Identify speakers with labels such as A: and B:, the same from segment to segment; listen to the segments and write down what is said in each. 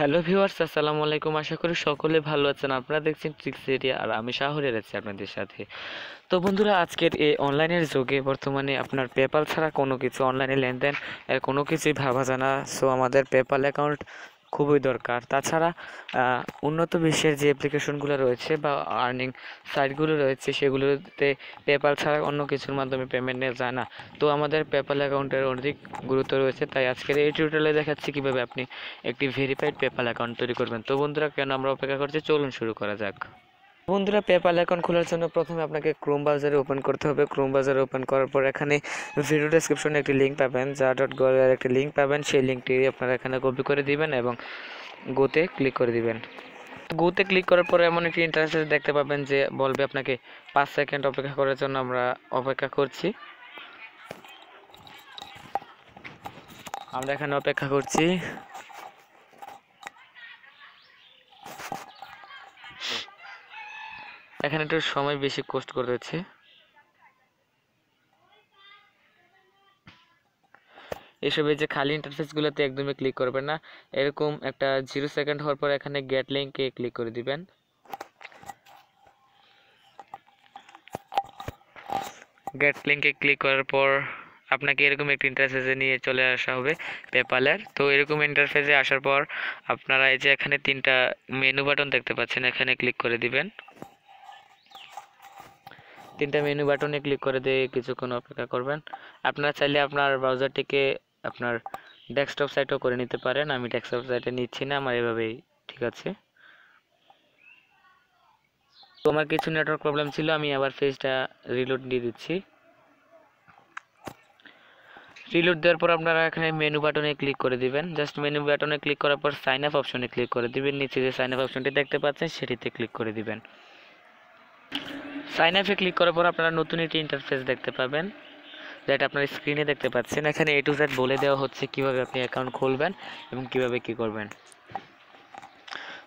A: hello viewers আসসালামু আলাইকুম আশা করি সকলে ভালো আছেন আপনারা দেখছেন ট্রিক্স এরিয়া আর আমি শাহরের আছি আপনাদের সাথে তো বন্ধুরা আজকের এই অনলাইনের যুগে বর্তমানে আপনার পেপাল ছাড়া কোনো কিছু অনলাইনে লেনদেন এর কোনো কিছুই ভাবা জানা সো আমাদের পেপাল অ্যাকাউন্ট খুবই দরকার তাছাড়া উন্নত বিশ্বের যে অ্যাপ্লিকেশনগুলো রয়েছে বা আর্নিং সাইটগুলো রয়েছে সেগুলোতে পেপাল ছাড়া অন্য কিছুর মাধ্যমে পেমেন্ট নেওয়া যায় না তো আমাদের পেপাল অ্যাকাউন্টের অধিক গুরুত্ব রয়েছে তাই আজকের এই টিউটোরিয়ালে দেখাচ্ছি কীভাবে আপনি একটি ভেরিফাইড পেপাল অ্যাকাউন্ট তৈরি করবেন তো বন্ধুরা কেন আমরা অপেক্ষা করছি চলুন শুরু করা যাক বন্ধুরা পেপাল অ্যাকাউন্ট খোলার জন্য প্রথমে আপনাকে ক্রোম ব্রাউজারে ওপেন করতে হবে ক্রোম ব্রাউজারে ওপেন করার পর এখানে ভিডিও ডেসক্রিপশনে একটি লিঙ্ক পাবেন যা ডট গলের একটি লিঙ্ক পাবেন সেই লিঙ্কটি আপনারা এখানে কপি করে দিবেন এবং গোতে ক্লিক করে দিবেন গোতে ক্লিক করার পর এমন একটি ইন্টারফেস দেখতে পাবেন যে বলবে আপনাকে পাঁচ সেকেন্ড অপেক্ষা করার জন্য আমরা অপেক্ষা করছি আমরা এখানে অপেক্ষা করছি এখানে একটু সময় বেশি কোস্ট করতেছে এসবের যে খালি ইন্টারফেসগুলোতে একদমই ক্লিক করবেন না এরকম একটা জিরো সেকেন্ড হওয়ার পর এখানে গেট লিঙ্কে ক্লিক করে দিবেন গেট লিঙ্কে ক্লিক করার পর আপনাকে এরকম একটি ইন্টারফেসে নিয়ে চলে আসা হবে পেপালের তো এরকম ইন্টারফেসে আসার পর আপনারা এই যে এখানে তিনটা মেনু বাটন দেখতে পাচ্ছেন এখানে ক্লিক করে দিবেন তিনটা মেনু বাটনে ক্লিক করে দিয়ে কিছুক্ষণ অপেক্ষা করবেন আপনারা চাইলে আপনার ব্রাউজারটিকে আপনার ডেস্কটপ সাইটও করে নিতে পারেন আমি ডেস্কটপ সাইটে নিচ্ছি না আমার এভাবেই ঠিক আছে তো আমার কিছু নেটওয়ার্ক প্রবলেম ছিল আমি আবার ফেজটা রিলোড দিয়ে দিচ্ছি রিলোড দেওয়ার পর আপনারা এখানে মেনু বাটনে ক্লিক করে দিবেন জাস্ট মেনু বাটনে ক্লিক করার পর সাইন আপ অপশনে ক্লিক করে দিবেন নিচে যে সাইন আপ অপশনটি দেখতে পাচ্ছেন সেটিতে ক্লিক করে দিবেন সাইন আপে ক্লিক করার পর আপনারা নতুন একটি ইন্টারফেস দেখতে পাবেন যেটা আপনার স্ক্রিনে দেখতে পাচ্ছেন এখানে এ টু জেড বলে দেওয়া হচ্ছে কিভাবে আপনি অ্যাকাউন্ট খুলবেন এবং কিভাবে কি করবেন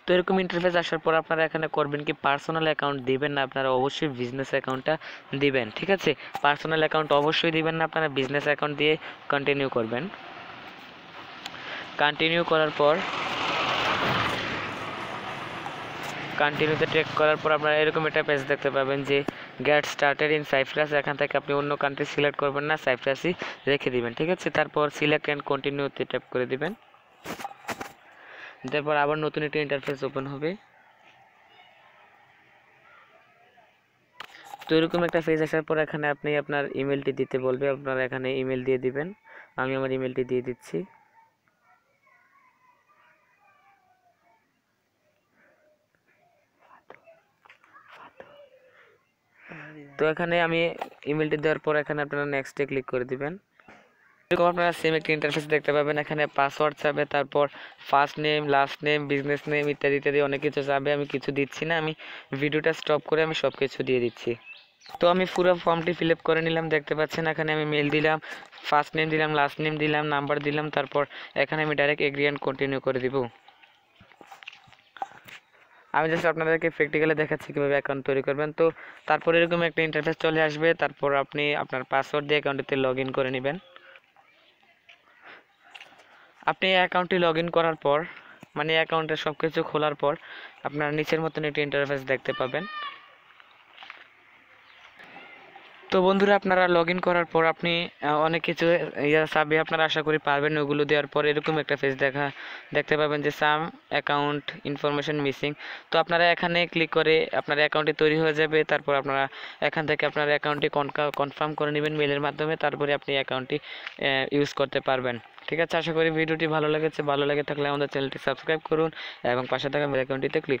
A: তো এরকম ইন্টারফেস আসার পর আপনারা এখানে করবেন কি পার্সোনাল অ্যাকাউন্ট দিবেন না আপনারা অবশ্যই বিজনেস অ্যাকাউন্টটা দিবেন ঠিক আছে পার্সোনাল অ্যাকাউন্ট অবশ্যই দিবেন না আপনারা বিজনেস অ্যাকাউন্ট দিয়ে কন্টিনিউ করবেন কন্টিনিউ করার পর কন্টিনিউতে ট্রেক করার পর আপনারা এরকম একটা পেজ দেখতে পাবেন যে গেট স্টার্টেড ইন সাইফ্রাস এখান থেকে আপনি অন্য কান্ট্রি সিলেক্ট করবেন না সাইফ্রাসই রেখে দিবেন ঠিক আছে তারপর সিলেক্ট অ্যান্ড কন্টিনিউতে ট্যাপ করে দিবেন তারপর আবার নতুন একটি ইন্টারফেস ওপেন হবে তো এরকম একটা পেজ আসার পর এখানে আপনি আপনার ইমেলটি দিতে বলবে আপনারা এখানে ইমেল দিয়ে দিবেন আমি আমার ইমেলটি দিয়ে দিচ্ছি তো এখানে আমি ইমেলটি দেওয়ার পর এখানে আপনারা নেক্সটে ক্লিক করে দিবেন এরকম আপনারা সেম একটি ইন্টারফেস দেখতে পাবেন এখানে পাসওয়ার্ড চাবে তারপর first name last name business name ইত্যাদি ইত্যাদি অনেক কিছু চাবে আমি কিছু দিচ্ছি না আমি ভিডিওটা স্টপ করে আমি সব কিছু দিয়ে দিচ্ছি তো আমি পুরো ফর্মটি ফিল করে নিলাম দেখতে পাচ্ছেন এখানে আমি মেল দিলাম ফার্স্ট নেম দিলাম লাস্ট নেম দিলাম নাম্বার দিলাম তারপর এখানে আমি ডাইরেক্ট এগ্রি কন্টিনিউ করে দিব আমি জাস্ট আপনাদেরকে প্র্যাকটিক্যালি দেখাচ্ছি কীভাবে অ্যাকাউন্ট তৈরি করবেন তো তারপর এরকম একটা ইন্টারফেস চলে আসবে তারপর আপনি আপনার পাসওয়ার্ড দিয়ে অ্যাকাউন্টটিতে লগ করে নেবেন আপনি অ্যাকাউন্টটি লগ করার পর মানে অ্যাকাউন্টের সব কিছু খোলার পর আপনার নিচের মতন একটি ইন্টারফেস দেখতে পাবেন তো বন্ধুরা আপনারা লগ করার পর আপনি অনেক কিছু ইয়া সাবে আপনারা আশা করি পারবেন ওগুলো দেওয়ার পর এরকম একটা পেজ দেখা দেখতে পাবেন যে সাম অ্যাকাউন্ট ইনফরমেশন মিসিং তো আপনারা এখানে ক্লিক করে আপনার অ্যাকাউন্টটি তৈরি হয়ে যাবে তারপর আপনারা এখান থেকে আপনার অ্যাকাউন্টটি কনফার্ম করে নেবেন মেলের মাধ্যমে তারপরে আপনি অ্যাকাউন্টটি ইউজ করতে পারবেন ঠিক আছে আশা করি ভিডিওটি ভালো লেগেছে ভালো লেগে থাকলে আমাদের চ্যানেলটি সাবস্ক্রাইব করুন এবং পাশে থাকা বেল অ্যাকাউন্টটিতে ক্লিক